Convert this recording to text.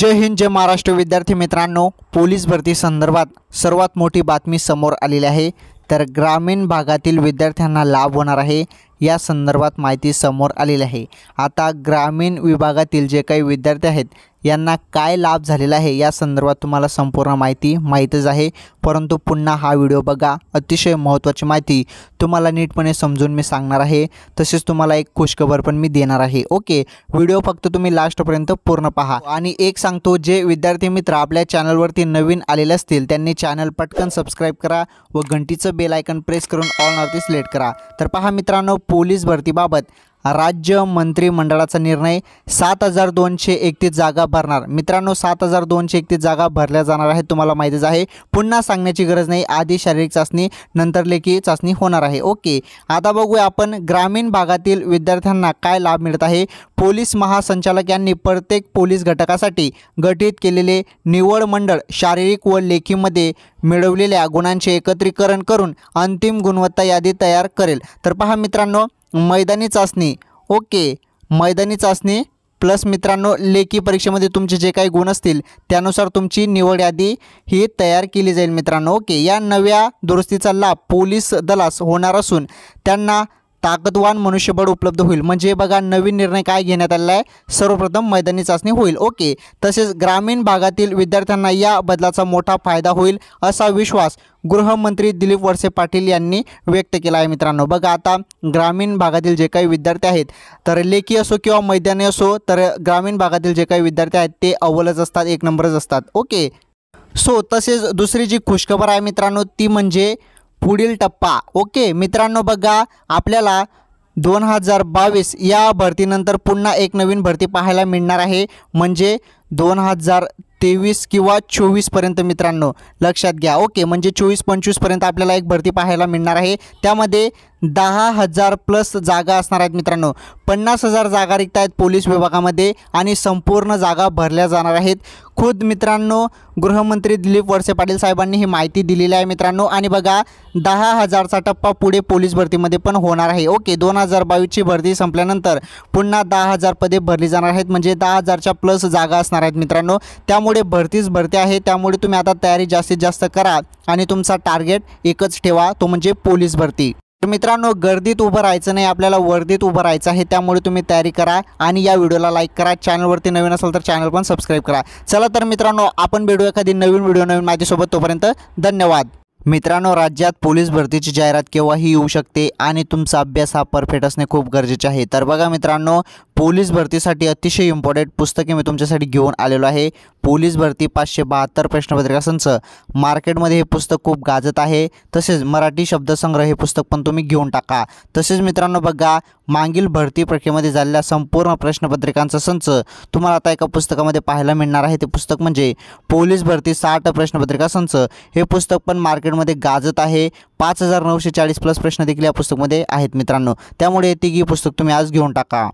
जय हिंद जय महाराष्ट्र विद्यार्थी मित्रांनो पोलीस भरती संदर्भात सर्वात मोठी बातमी समोर आलेली आहे तर ग्रामीण भागातील विद्यार्थ्यांना लाभ होणार आहे या संदर्भात माहिती समोर आलेली आहे आता ग्रामीण विभागातील जे काही विद्यार्थी आहेत यांना काय लाभ झालेला आहे या संदर्भात तुम्हाला संपूर्ण माहिती माहीतच आहे परंतु पुन्हा हा व्हिडिओ बघा अतिशय महत्त्वाची माहिती तुम्हाला नीटपणे समजून मी सांगणार आहे तसेच तुम्हाला एक खुशखबर पण मी देणार आहे ओके व्हिडिओ फक्त तुम्ही लास्टपर्यंत पूर्ण पहा आणि एक सांगतो जे विद्यार्थी मित्र आपल्या चॅनलवरती नवीन आलेले असतील त्यांनी चॅनल पटकन सबस्क्राईब करा व घंटीचं बेल प्रेस करून ऑल नॉर्थ सिलेक्ट करा तर पहा मित्रांनो पोलीस भरतीबाबत राज्य मंत्रिमंडळाचा निर्णय सात हजार दोनशे एकतीस जागा भरणार मित्रांनो सात हजार दोनशे एकतीस जागा भरल्या जाणार आहेत तुम्हाला माहितीच आहे पुन्हा सांगण्याची गरज नाही आधी शारीरिक चाचणी नंतर लेखी चाचणी होणार आहे ओके आता बघूया आपण ग्रामीण भागातील विद्यार्थ्यांना काय लाभ मिळत आहे पोलीस महासंचालक यांनी प्रत्येक पोलीस घटकासाठी गठीत केलेले निवड मंडळ शारीरिक व लेखीमध्ये मिळवलेल्या गुणांचे एकत्रीकरण करून अंतिम गुणवत्ता यादी तयार करेल तर पहा मित्रांनो मैदानी चाचणी ओके मैदानी चाचणी प्लस मित्रांनो लेखी परीक्षेमध्ये तुमचे जे काही गुण असतील त्यानुसार तुमची निवड यादी ही तयार केली जाईल मित्रांनो ओके या नव्या दुरुस्तीचा लाभ पोलीस दलास होणार असून त्यांना ताकदवान मनुष्यबळ उपलब्ध होईल म्हणजे बघा नवीन निर्णय काय घेण्यात आलेला आहे सर्वप्रथम मैदानी चाचणी होईल ओके तसेच ग्रामीण भागातील विद्यार्थ्यांना या बदलाचा मोठा फायदा होईल असा विश्वास गृहमंत्री दिलीप वळसे पाटील यांनी व्यक्त केला आहे मित्रांनो बघा आता ग्रामीण भागातील जे काही विद्यार्थी आहेत तर लेखी असो किंवा मैदानी असो तर ग्रामीण भागातील जे काही विद्यार्थी आहेत ते अव्वलच असतात एक नंबरच असतात ओके सो तसेच दुसरी जी खुशखबर आहे मित्रांनो ती म्हणजे पुढील टप्पा ओके मित्रांनो बघा आपल्याला दोन हजार बावीस या भरतीनंतर पुन्हा एक नवीन भरती पाहायला मिळणार आहे म्हणजे दोन हजार तेवीस किंवा चोवीसपर्यंत मित्रांनो लक्षात घ्या ओके म्हणजे चोवीस पंचवीसपर्यंत आपल्याला एक भरती पाहायला मिळणार आहे त्यामध्ये दहा हजार प्लस जागा असणार आहेत मित्रांनो पन्नास हजार जागा रिक्त आहेत पोलीस विभागामध्ये आणि संपूर्ण जागा भरल्या जाणार आहेत खुद मित्रांनो गृहमंत्री दिलीप वळसे पाटील साहेबांनी ही माहिती दिलेली आहे मित्रांनो आणि बघा दहा हजारचा टप्पा पुढे पोलीस भरतीमध्ये पण होणार आहे ओके दोन हजार बावीसची भरती संपल्यानंतर पुन्हा दहा हजार पदे भरली जाणार आहेत म्हणजे दहा हजारच्या प्लस जागा असणार आहेत मित्रांनो त्यामुळे भरतीच भरती आहे त्यामुळे तुम्ही आता तयारी जास्तीत जास्त करा आणि तुमचा टार्गेट एकच ठेवा तो म्हणजे पोलीस भरती तर मित्रांनो गर्दीत उभं राहायचं नाही आपल्याला वर्दीत उभं राहायचं आहे त्यामुळे तुम्ही तयारी करा आणि या व्हिडिओला लाईक करा चॅनलवरती नवीन असाल तर चॅनल पण सबस्क्राईब करा चला तर मित्रांनो आपण भेटू एखादी नवीन व्हिडिओ नवीन माझ्यासोबत तोपर्यंत धन्यवाद मित्रांनो राज्यात पोलीस भरतीची जाहिरात केव्हाही येऊ शकते आणि तुमचा अभ्यास हा परफेक्ट असणे खूप गरजेचे आहे तर बघा मित्रांनो पोलीस भरतीसाठी अतिशय इम्पॉर्टंट पुस्तके मी तुमच्यासाठी घेऊन आलेलो आहे पोलीस भरती पाचशे बहात्तर प्रश्नपत्रिका संच मार्केटमध्ये हे पुस्तक खूप गाजत आहे तसेच मराठी शब्दसंग्रह हे पुस्तक पण तुम्ही घेऊन टाका तसेच मित्रांनो बघा मागील भरती प्रक्रियेमध्ये झालेल्या संपूर्ण प्रश्नपत्रिकांचा संच तुम्हाला आता एका पुस्तकामध्ये पाहायला मिळणार आहे ते पुस्तक म्हणजे पोलीस भरती साठ प्रश्नपत्रिका संच हे पुस्तक पण मार्केट मध्ये गाजत आहे पाच हजार नऊशे चाळीस प्लस प्रश्न देखील या पुस्तकमध्ये आहेत मित्रांनो त्यामुळे तिघी पुस्तक तुम्ही आज घेऊन टाका